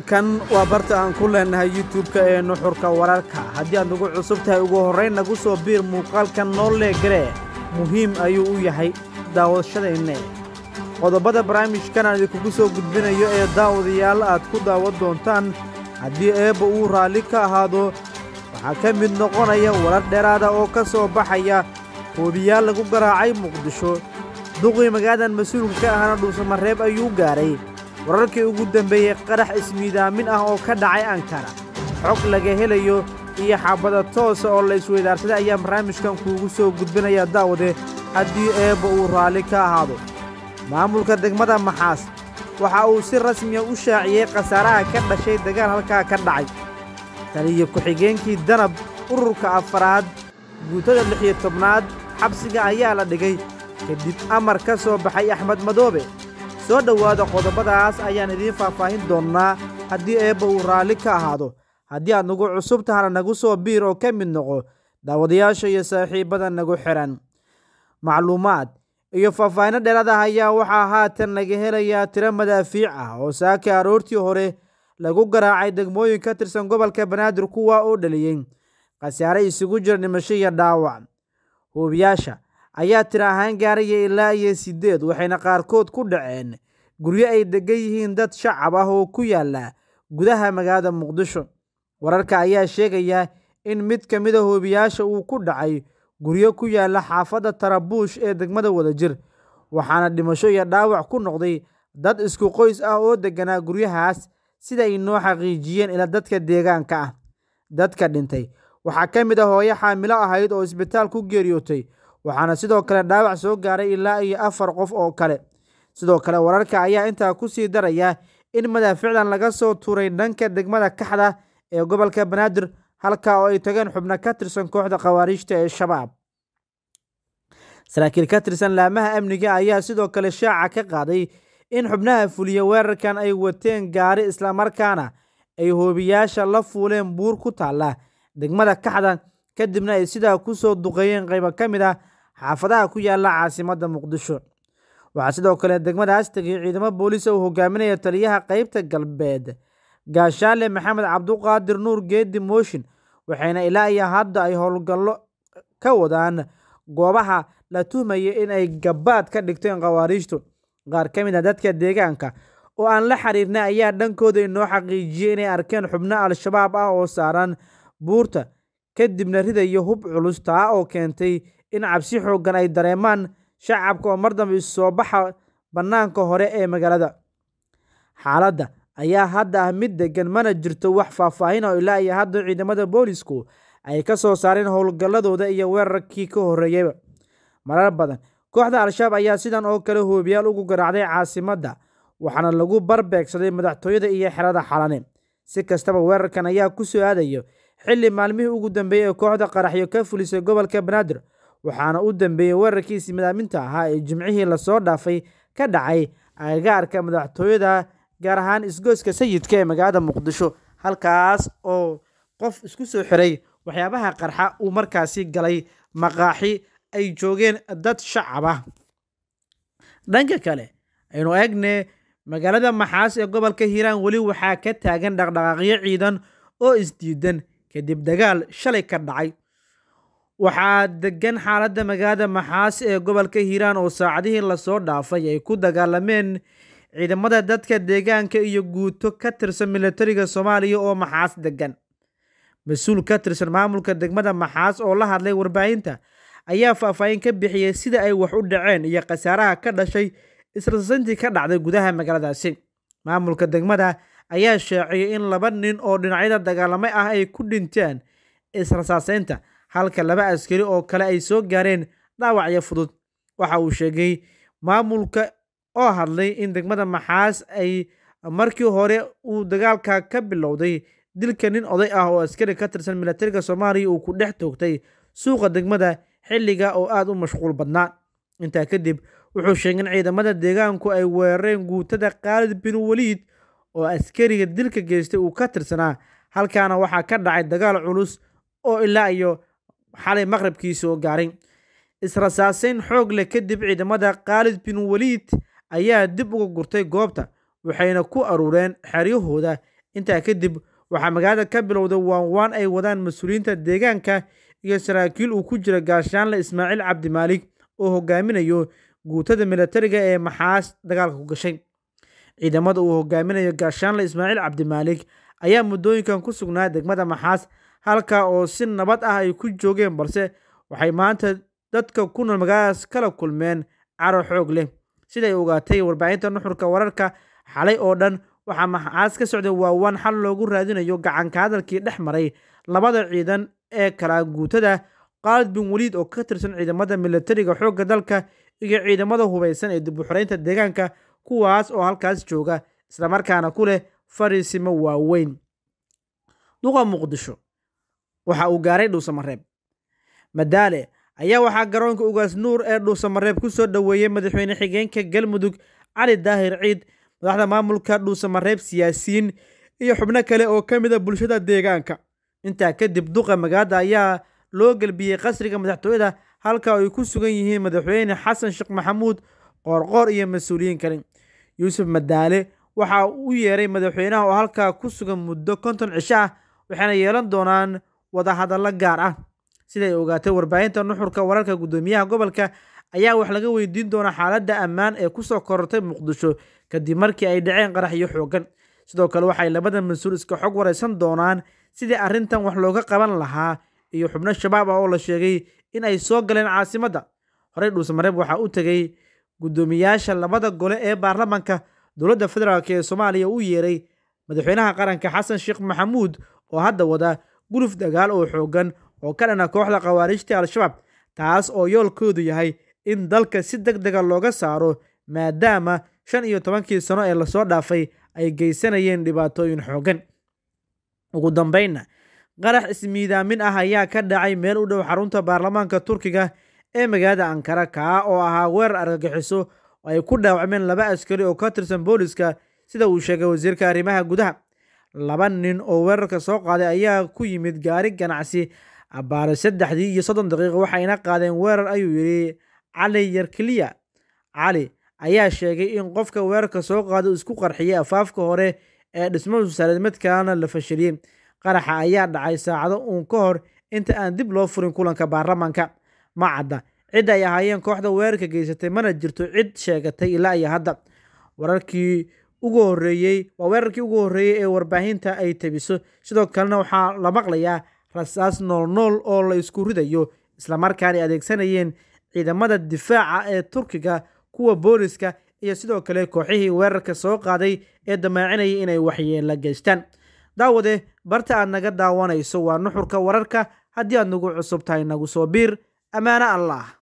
halkan waa barta aan ku leenahay youtub-ka ee nuxurka wararka haddii aad nagu cusub tahay ugu horrayn nagu soo biir muuqaalkan noo leegaree muhiim ayuu u yahay daawadashadayne qodobada barnaamijkan aan idinkugu soo gudbinayo ee daawadayaal aad ku daawad doontaan haddii eebba uu raalli ka ahaado waxaa ka mid noqonaya warar dheeraada oo ka soo baxaya hoobiyaal lagu garaacay muqdisho duqii magaadan mas-uulka ka ahana dhuusamareeb ayuu gaadhay wararkii ugu dambeeyey qarax ismiidaamin ah oo ka dhacay ankara xog laga helayo iyo xaabada toosa ah oo la isweydaarsaday ayaa barnaamijkan kuugu soo gudbinayaa daawade haddii eebba uu raalli ka ahaado maamulka degmada maxaas waxa uu si rasmiya ah u shaaciyey khasaaraha ka dhashay dagaal halkaa ka dhacay taliyo ku-xigeenkii danab ururka afaraad guutada lix iyo tobnaad xabsiga ayaa la dhigay kadib amar ka soo baxay axmed madoobe soo dhowaada qodobadaas ayaan idiin faahfaahin doonnaa haddii eebba uu raalli ka ahaado haddii aad nagu cusub tahana nagu soo biir oo ka mid noqo daawadayaasha iyo saaxiibbada nagu xihan macluumaad iyo faahfaahino dheeradah ayaa waxaa haatan laga helayaa tiro madaafiic ah oo saaka aroortii hore lagu garaacay degmooyin ka tirsan gobolka banaadir kuwaa oo dhaliyey khasaare isugu jira dhimasho iyo dhaawac huubiyaasha ayaa tir ahaan gaaraya ilaa iyo sideed waxayna qaarkood ku dhaceen guryo ay degan yihiin dad shacab ah oo ku yaalla gudaha magaalada muqdisho wararka ayaa sheegaya in mid ka mida ah hoobiyaasha uu ku dhacay guryo ku yaalla xaafadda tarabuush ee degmada wadajir waxaana dhimasho iyo dhaawac ku noqday dad isku qoys ah oo degganaa guryahaas sida ay noo xaqiijiyeen ila dadka deegaanka ah dadka dhintay waxaa ka mid a ah hooyo xaamilo ahayd oo isbitaal ku geeriyootay waxaana sidoo kale dhaawac soo gaaray ilaa iyo afar qof oo kale sidoo kale wararka ayaa intaa ku sii daraya in madaaficdan laga soo tuuray dhanka degmada kaxda ee gobolka banaadir halka oo ay tageen xubno ka tirsan kooxda khawaariijta ee shabaab saraakiil ka tirsan laamaha amniga ayaa sidoo kale shaaca ka qaaday in xubnaha fuliya weerarkan ay wateen gaari islamarkaana ay hoobiyaasha la fuuleen buur ku taalla degmada kaxda kadibna ay sidaa ku soo duqeeyeen qaybo ka mid ah xaafadaha ku yaala caasimadda muqdisho waxaa sidoo kale degmadaas tegay ciidamo booliis ah uu hogaaminaya taliyaha qeybta galbeed gaashaale maxamed cabduqaadir nuur geedi mooshin waxayna ilaa iyo hadda ay howlgallo ka wadaan goobaha la tuhmaya in ay gabaad ka dhigteen khawaariijtu qaar ka mid a ah dadka deegaanka oo aan la xiriirna ayaa dhankooda inoo xaqiijiyay inay arkeen xubno al-shabaab ah oo saaran buurta kadibna ridaya hub culus taa oo keentay in cabsi xooggan ay dareemaan shacabka oo mar dambe isoo baxa bannaanka hore ee magaalada xaaladda ayaa hadda ah mid deggan mana jirto wax faahfaahin oo ilaa iyo hadda ciidamada booliisku ay ka soo saareen howlgalladooda iyo weerarkii ka horreeyeyba marar badan kooxda al-shabaab ayaa sidan oo kale hoobiyaal ugu garaacday caasimadda waxaana lagu barbeegsaday madaxtooyada iyo xerada xalane si kastaba weerarkan ayaa ku soo aadayo xilli maalmihii ugu dambeeyey ee kooxda qaraxyo ka fulisay gobolka banaadir waxaana u dambeeyey weerarkiisii madaaminta ahaa ee jimcihii lasoo dhaafay ka dhacay agagaarka madaxtooyada gaar ahaan isgoyska sayidka ee magaalada muqdisho halkaas oo qof isku soo xiray waxyaabaha qarxa uu markaasi galay maqaaxi ay joogeen dad shacab ah dhanka kale aynu eegne magaalada maxaas ee gobolka hiiraan weli waxaa ka taagan dhaqdhaqaaqyo ciidan oo isdiidan kadib dagaal shalay ka dhacay waxaa degan xaaladda magaalada Maxaas ee gobolka Hiiraan oo saacadihii lasoo dhaafay ay ku dagaalameen ciidamada dadka deegaanka iyo guuto ka tirsan milatariga Soomaaliya oo Maxaas degan mas-uul ka tirsan maamulka degmada Maxaas oo la hadlay warbaahinta ayaa faahfaahin ka bixiyey sida ay wax u dhaceen iyo khasaaraha ka dhashay israsantii ka dhacday gudaha magaaladaasi maamulka degmada ayaa sheeciyey in laba nin oo dhinacyada dagaalamay ah ay ku dhinteen israsaasaynta halka laba askari oo kale ay soo gaareen dhaawacyo fudud waxa uu sheegay maamulka oo hadlay in degmada maxaas ay markii hore uu dagaalka ka bilowday dilka nin oday ah oo askari ka tirsan milatariga soomaaliya uu ku dhex toogtay suuqa degmada xilliga oo aada u mashquul badnaa intaa kadib wuxuu sheegay in ciidamada deegaanku ay weerareen guutada khaalid bin waliid oo askariga dilka geystay uu ka tirsanaa halkaana waxaa ka dhacay dagaal culus oo ilaa iyo xalay maqribkii soo gaaray israsaaseyn xoog leh kadib ciidamada khaalid bin weliid ayaa dib uga gurtay goobta waxayna ku aruureen xeryahooda intaa kadib waxaa magaalada ka bilowday waanwaan ay wadaan mas-uuliyiinta deegaanka iyo saraakiil uu ku jira gaashaanle ismaaciil cabdimaalik oo hogaaminayo guutada milatariga ee maxaas dagaalka ku gashay ciidamada uu hogaaminayo gaashaanle ismaaciil cabdimaalik ayaa muddooyinkan ku sugnaa degmada maxaas halka oo si nabad ah ay ku joogeen balse waxay maanta dadka ku nool magaaladaas kala kulmeen caro xoog leh siday ogaatay warbaahinta nuxurka wararka xalay oo dhan waxaa maxaas ka socday waawaan xal loogu raadinayo gacanka hadalkii dhex maray labada ciidan ee guutada qaalid bin weliid oo ka tirsan ciidamada milatariga xoogga dalka iyo ciidamada hubaysan ee dib u xoreynta deegaanka kuwaas oo halkaas jooga islamarkaana ku leh fariisimo waaweyn duqa muqdisho waxa uu gaaray dhuusamareeb madaale ayaa waxaa garoonka ugaas nuur ee dhuusamareeb ku soo dhoweeyey madaxweyne xigeenka galmudug cali daahir ciid madaxda maamulka dhuusamareeb siyaasiyiin iyo xubno kale oo ka mid a ah bulshada deegaanka intaa kadib duqa magaada ayaa loo gelbiyey qasriga madaxtooyada halka ay ku sugan yihiin madaxweyne xasan sheekh maxamuud qoorqoor iyo mas-uuliyiin kale yuusuf madaale waxa u yeeray madaxweynaha oo halkaa ku sugan muddo konton cisho ah waxayna yeelan doonaan wadahadallo gaar ah siday ogaatay warbaahinta nuxurka wararka guddoomiyaha gobolka ayaa wax laga weydiin doonaa xaaladda ammaan ee ku soo korortay muqdisho kadib markii ay dhaceen qaraxyo xooggan sidoo kale waxay labada mas-uul iska xog waraysan doonaan sidii arrintan wax looga qaban lahaa iyo xubno shabaab ah oo la sheegay in ay soo galeen caasimadda horey dhuusmareeb waxaa u tegay guddoomiyaasha labada gole ee baarlamaanka dowladda federaalk ee soomaaliya uu yeeray madaxweynaha qaranka xasan sheekh maxamuud oo hadda wada guluf dagaal oo xooggan oo ka dhana kooxda khawaariijta al-shabaab taas oo yoolkoodu yahay in dalka si deg dega ah looga saaro maadaama shan iyo tobankii sano ee lasoo dhaafay ay geysanayeen dhibaatooyin xooggan ugu dambeynna qarax ismiidaamin ah ayaa ka dhacay meel u dhow xarunta baarlamaanka turkiga ee magaalada ankara kaa oo ahaa weerar argagixiso oo ay ku dhaawacmeen laba askari oo ka tirsan booliska sida uu sheegay wasiirka arrimaha gudaha laba nin oo weerarka soo qaaday ayaa ku yimid gaari ganacsi abbaare saddexdii iyo soddon daqiiqo waxayna qaadeen weerar ayuu yidhi cali yarkiliya cali ayaa sheegay in qofka weerarka soo qaada isku qarxiyay afaafka hore ee dhismahu saareedmadkaana la fashiliyey qaraxa ayaa dhacay saacado uun ka hor inta aan dib loo furin kulanka baarlamaanka ma cadda cid ay ahaayeen kooxda weerarka geysatay mana jirto cid sheegatay ilaa iyo hadda wararkii ugu horeeyey waa weerarkii ugu horreeyey ee warbaahinta ay tabiso sidoo kalena waxaa la maqlayaa rasaas noolnool oo la isku ridayo islamarkaana adeegsanayeen ciidamada difaaca ee turkiga kuwa booliska iyo sidoo kale kooxihii weerarka soo qaaday ee damaacinayay inay waxyeella geystaan daawade barta aad naga daawanayso waa nuxurka wararka haddii aad nagu cusub tahay nagu soo biir ammaano allah